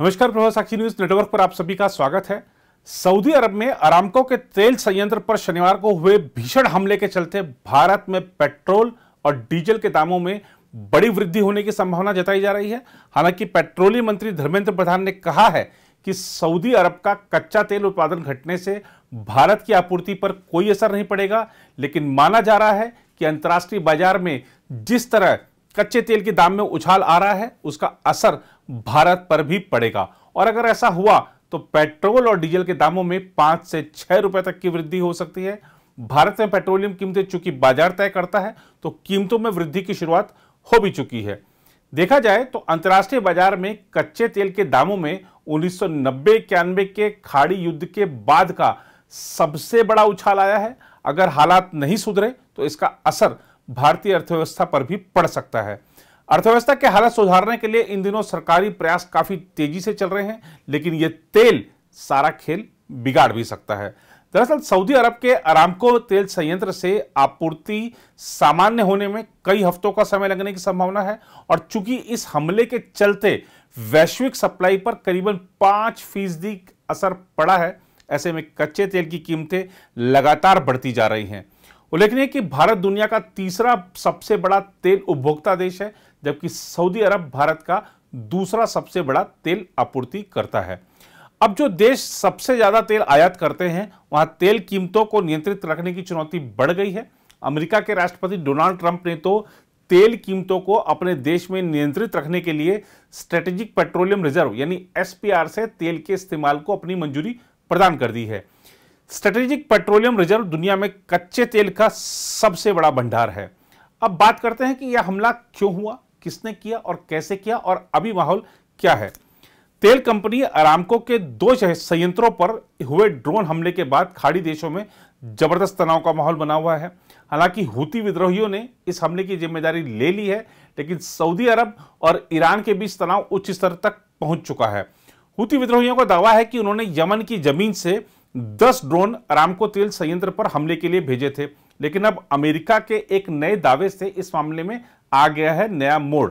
नमस्कार प्रभा साक्षी news network पर आप सभी का स्वागत है सऊदी अरब में अरामको के तेल संयंत्र पर शनिवार को हुए भीषण हमले के चलते भारत में पेट्रोल और डीजल के दामों में बड़ी वृद्धि होने की संभावना जताई जा रही है हालांकि पेट्रोलियम मंत्री धर्मेंद्र प्रधान ने कहा है कि सऊदी अरब का कच्चा तेल उत्पादन घटने से भारत की आपूर्ति पर कोई असर नहीं पड़ेगा लेकिन माना जा रहा है कि अंतर्राष्ट्रीय बाजार में जिस तरह कच्चे तेल के दाम में उछाल आ रहा है उसका असर भारत पर भी पड़ेगा और अगर ऐसा हुआ तो पेट्रोल और डीजल के दामों में पांच से छह रुपए तक की वृद्धि हो सकती है भारत में पेट्रोलियम कीमतें चूंकि बाजार तय करता है तो कीमतों में वृद्धि की शुरुआत हो भी चुकी है देखा जाए तो अंतर्राष्ट्रीय बाजार में कच्चे तेल के दामों में उन्नीस सौ के खाड़ी युद्ध के बाद का सबसे बड़ा उछाल आया है अगर हालात नहीं सुधरे तो इसका असर भारतीय अर्थव्यवस्था पर भी पड़ सकता है अर्थव्यवस्था के हालत सुधारने के लिए इन दिनों सरकारी प्रयास काफी तेजी से चल रहे हैं लेकिन ये तेल सारा खेल बिगाड़ भी सकता है दरअसल सऊदी अरब के अरामको तेल संयंत्र से आपूर्ति सामान्य होने में कई हफ्तों का समय लगने की संभावना है और चूंकि इस हमले के चलते वैश्विक सप्लाई पर करीबन पांच फीसदी असर पड़ा है ऐसे में कच्चे तेल की कीमतें लगातार बढ़ती जा रही हैं उल्लेखनीय कि भारत दुनिया का तीसरा सबसे बड़ा तेल उपभोक्ता देश है जबकि सऊदी अरब भारत का दूसरा सबसे बड़ा तेल आपूर्ति करता है अब जो देश सबसे ज़्यादा तेल आयात करते हैं वहां तेल कीमतों को नियंत्रित रखने की चुनौती बढ़ गई है अमेरिका के राष्ट्रपति डोनाल्ड ट्रंप ने तो तेल कीमतों को अपने देश में नियंत्रित रखने के लिए स्ट्रेटेजिक पेट्रोलियम रिजर्व यानी एसपीआर से तेल के इस्तेमाल को अपनी मंजूरी प्रदान कर दी है स्ट्रेटेजिक पेट्रोलियम रिजर्व दुनिया में कच्चे तेल का सबसे बड़ा भंडार है अब बात करते हैं कि यह हमला क्यों हुआ किसने किया और कैसे किया और अभी माहौल क्या है तेल कंपनी अरामको के दो संयंत्रों पर हुए ड्रोन हमले के बाद खाड़ी देशों में जबरदस्त तनाव का माहौल बना हुआ है हालांकि हूती विद्रोहियों ने इस हमले की जिम्मेदारी ले ली है लेकिन सऊदी अरब और ईरान के बीच तनाव उच्च स्तर तक पहुंच चुका है हूती विद्रोहियों का दावा है कि उन्होंने यमन की जमीन से दस ड्रोन अरामको तेल संयंत्र पर हमले के लिए भेजे थे लेकिन अब अमेरिका के एक नए दावे से इस मामले में आ गया है नया मोड़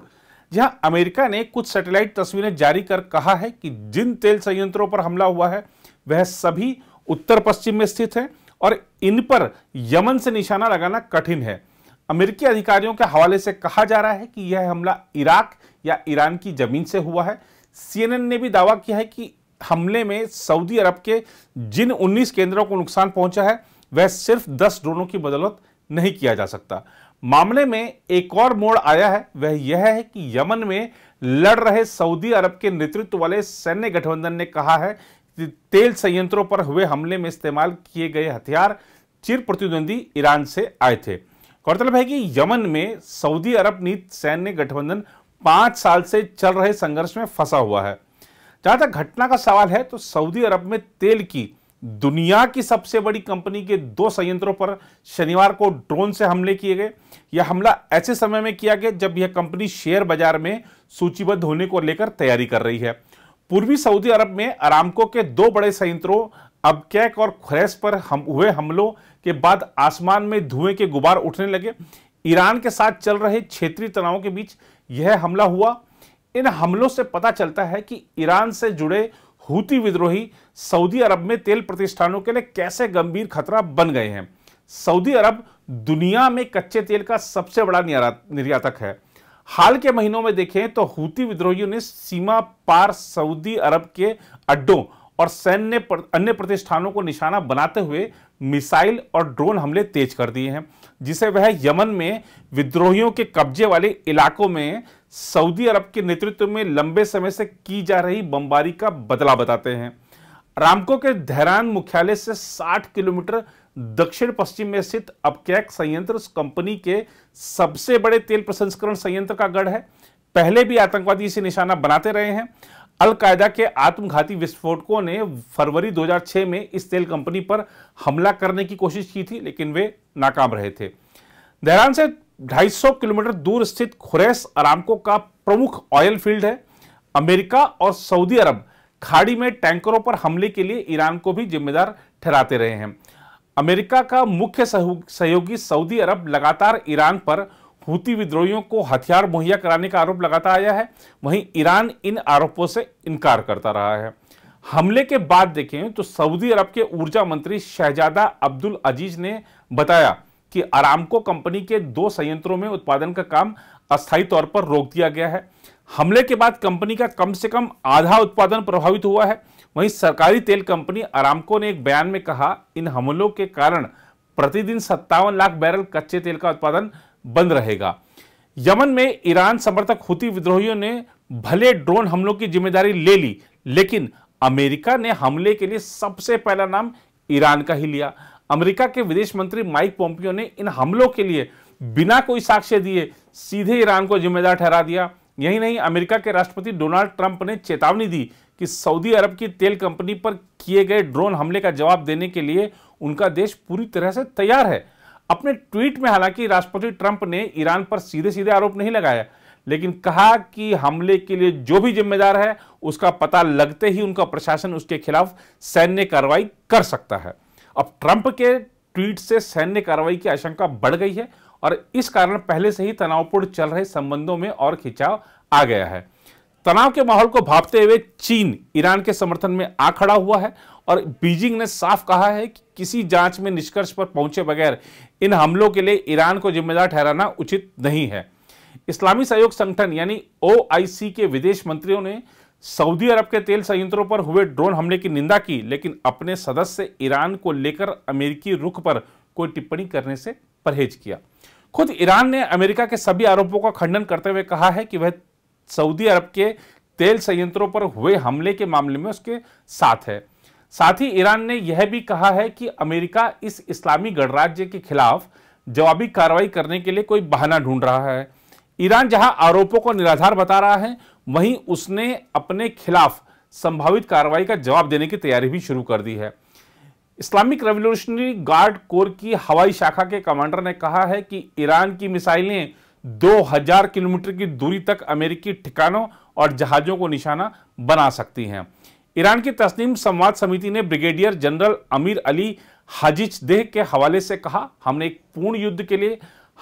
जहां अमेरिका ने कुछ सैटेलाइट तस्वीरें जारी कर कहा है कि जिन तेल संयंत्रों पर हमला हुआ है वह सभी उत्तर पश्चिम में स्थित हैं और इन पर यमन से निशाना लगाना कठिन है अमेरिकी अधिकारियों के हवाले से कहा जा रहा है कि यह हमला इराक या ईरान की जमीन से हुआ है सीएनएन ने भी दावा किया है कि हमले में सऊदी अरब के जिन 19 केंद्रों को नुकसान पहुंचा है वह सिर्फ 10 ड्रोनों की बदौलत नहीं किया जा सकता मामले में एक और मोड़ आया है वह यह है कि यमन में लड़ रहे सऊदी अरब के नेतृत्व वाले सैन्य गठबंधन ने कहा है कि तेल संयंत्रों पर हुए हमले में इस्तेमाल किए गए हथियार चिर प्रतिद्वंदी ईरान से आए थे गौरतलब है कि यमन में सऊदी अरब नीत सैन्य गठबंधन पांच साल से चल रहे संघर्ष में फंसा हुआ है जहां तक घटना का सवाल है तो सऊदी अरब में तेल की दुनिया की सबसे बड़ी कंपनी के दो संयंत्रों पर शनिवार को ड्रोन से हमले किए गए यह हमला ऐसे समय में किया गया जब यह कंपनी शेयर बाजार में सूचीबद्ध होने को लेकर तैयारी कर रही है पूर्वी सऊदी अरब में अरामको के दो बड़े संयंत्रों अबकैक और खुरैस पर हम हुए हमलों के बाद आसमान में धुएं के गुबार उठने लगे ईरान के साथ चल रहे क्षेत्रीय तनाव के बीच यह हमला हुआ इन हमलों से पता चलता है कि ईरान से जुड़े हूती विद्रोही सऊदी अरब में तेल प्रतिष्ठानों के लिए कैसे गंभीर खतरा बन गए हैं सऊदी अरब दुनिया में कच्चे तेल का सबसे बड़ा निर्यातक है हाल के महीनों में देखें तो हूती विद्रोहियों ने सीमा पार सऊदी अरब के अड्डों और सैन्य प्र, अन्य प्रतिष्ठानों को निशाना बनाते हुए मिसाइल और ड्रोन हमले तेज कर दिए हैं जिसे वह यमन में विद्रोहियों के कब्जे वाले इलाकों में सऊदी अरब के नेतृत्व में लंबे समय से की जा रही बमबारी का बदला बताते हैं रामको के धैरान मुख्यालय से 60 किलोमीटर दक्षिण पश्चिम में स्थित अपकैक संयंत्र कंपनी के सबसे बड़े तेल प्रसंस्करण संयंत्र का गढ़ है पहले भी आतंकवादी इसे निशाना बनाते रहे हैं अलकायदा के आत्मघाती विस्फोटकों ने फरवरी 2006 में इस तेल कंपनी पर हमला करने की कोशिश की थी लेकिन वे नाकाम रहे थे देहरान से 250 किलोमीटर दूर स्थित खुरैस अरामको का प्रमुख ऑयल फील्ड है अमेरिका और सऊदी अरब खाड़ी में टैंकरों पर हमले के लिए ईरान को भी जिम्मेदार ठहराते रहे हैं अमेरिका का मुख्य सहयोगी सऊदी अरब लगातार ईरान पर हुती विद्रोहियों को हथियार मुहैया कराने का आरोप लगाता आया है वहीं ईरान इन आरोपों से इनकार करता रहा है हमले के बाद देखें तो सऊदी अरब के ऊर्जा मंत्री शहजादा अब्दुल अजीज ने बताया कि अरामको कंपनी के दो संयंत्रों में उत्पादन का काम अस्थायी तौर पर रोक दिया गया है हमले के बाद कंपनी का कम से कम आधा उत्पादन प्रभावित हुआ है वहीं सरकारी तेल कंपनी अरामको ने एक बयान में कहा इन हमलों के कारण प्रतिदिन सत्तावन लाख बैरल कच्चे तेल का उत्पादन बंद रहेगा यमन में ईरान समर्थक हुती विद्रोहियों ने भले ड्रोन हमलों की जिम्मेदारी ले ली लेकिन अमेरिका ने हमले के लिए सबसे पहला नाम ईरान का ही लिया अमेरिका के विदेश मंत्री माइक पोम्पियो ने इन हमलों के लिए बिना कोई साक्ष्य दिए सीधे ईरान को जिम्मेदार ठहरा दिया यही नहीं अमेरिका के राष्ट्रपति डोनाल्ड ट्रंप ने चेतावनी दी कि सऊदी अरब की तेल कंपनी पर किए गए ड्रोन हमले का जवाब देने के लिए उनका देश पूरी तरह से तैयार है अपने ट्वीट में हालांकि राष्ट्रपति ट्रंप ने ईरान पर सीधे सीधे आरोप नहीं लगाया लेकिन कहा कि हमले के लिए जो भी जिम्मेदार है उसका पता लगते ही उनका प्रशासन उसके खिलाफ सैन्य कार्रवाई कर सकता है अब ट्रंप के ट्वीट से सैन्य कार्रवाई की आशंका बढ़ गई है और इस कारण पहले से ही तनावपूर्ण चल रहे संबंधों में और खिंचाव आ गया है तनाव के माहौल को भापते हुए चीन ईरान के समर्थन में आ खड़ा हुआ है और बीजिंग ने साफ कहा है कि किसी जांच में निष्कर्ष पर पहुंचे बगैर इन हमलों के लिए ईरान को जिम्मेदार ठहराना उचित नहीं है इस्लामी सहयोग संगठन यानी ओआईसी के विदेश मंत्रियों ने सऊदी अरब के तेल संयंत्रों पर हुए ड्रोन हमले की निंदा की लेकिन अपने सदस्य ईरान को लेकर अमेरिकी रुख पर कोई टिप्पणी करने से परहेज किया खुद ईरान ने अमेरिका के सभी आरोपों का खंडन करते हुए कहा है कि वह सऊदी अरब के तेल संयंत्रों पर हुए हमले के मामले में उसके साथ है साथ ही ईरान ने यह भी कहा है कि अमेरिका इस इस्लामी गणराज्य के खिलाफ जवाबी कार्रवाई करने के लिए कोई बहाना ढूंढ रहा है ईरान जहां आरोपों को निराधार बता रहा है वहीं उसने अपने खिलाफ संभावित कार्रवाई का जवाब देने की तैयारी भी शुरू कर दी है इस्लामिक रेवोल्यूशनरी गार्ड कोर की हवाई शाखा के कमांडर ने कहा है कि ईरान की मिसाइलें 2000 किलोमीटर की दूरी तक अमेरिकी ठिकानों और जहाज़ों को निशाना बना सकती हैं ईरान की तस्नीम संवाद समिति ने ब्रिगेडियर जनरल अमीर अली हाजिज देह के हवाले से कहा हमने एक पूर्ण युद्ध के लिए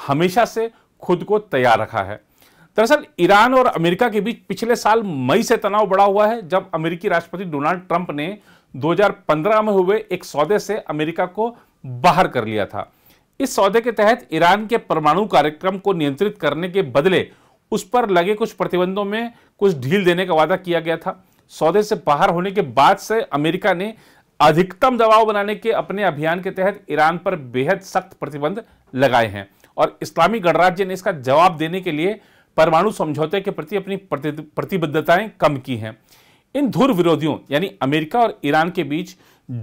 हमेशा से खुद को तैयार रखा है दरअसल ईरान और अमेरिका के बीच पिछले साल मई से तनाव बढ़ा हुआ है जब अमेरिकी राष्ट्रपति डोनाल्ड ट्रंप ने 2015 में हुए एक सौदे से अमेरिका को बाहर कर लिया था इस सौदे के तहत ईरान के परमाणु कार्यक्रम को नियंत्रित करने के बदले उस पर लगे कुछ प्रतिबंधों में कुछ ढील देने का वादा किया गया था सौदे से बाहर होने के बाद से अमेरिका ने अधिकतम दबाव बनाने के अपने अभियान के तहत ईरान पर बेहद सख्त प्रतिबंध लगाए हैं और इस्लामी गणराज्य ने इसका जवाब देने के लिए परमाणु समझौते के प्रति अपनी प्रतिबद्धताएं कम की हैं इन धुर विरोधियों यानी अमेरिका और ईरान के बीच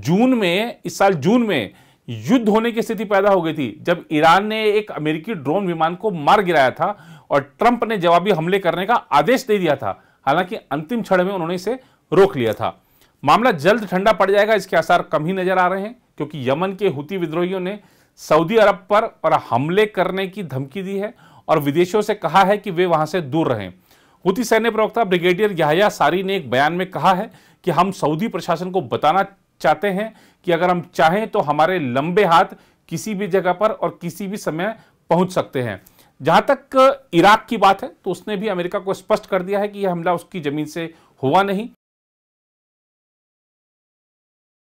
जून में इस साल जून में युद्ध होने की स्थिति पैदा हो गई थी जब ईरान ने एक अमेरिकी ड्रोन विमान को मार गिराया था और ट्रंप ने जवाबी हमले करने का आदेश दे दिया था हालांकि अंतिम क्षण में उन्होंने इसे रोक लिया था मामला जल्द ठंडा पड़ जाएगा इसके आसार कम ही नजर आ रहे हैं क्योंकि यमन के हुती विद्रोहियों ने सऊदी अरब पर और हमले करने की धमकी दी है और विदेशियों से कहा है कि वे वहां से दूर रहें हुती सैन्य प्रवक्ता ब्रिगेडियर याहया सारी ने एक बयान में कहा है कि हम सऊदी प्रशासन को बताना चाहते हैं कि अगर हम चाहें तो हमारे लंबे हाथ किसी भी जगह पर और किसी भी समय पहुंच सकते हैं जहां तक इराक की बात है तो उसने भी अमेरिका को स्पष्ट कर दिया है कि यह हमला उसकी जमीन से हुआ नहीं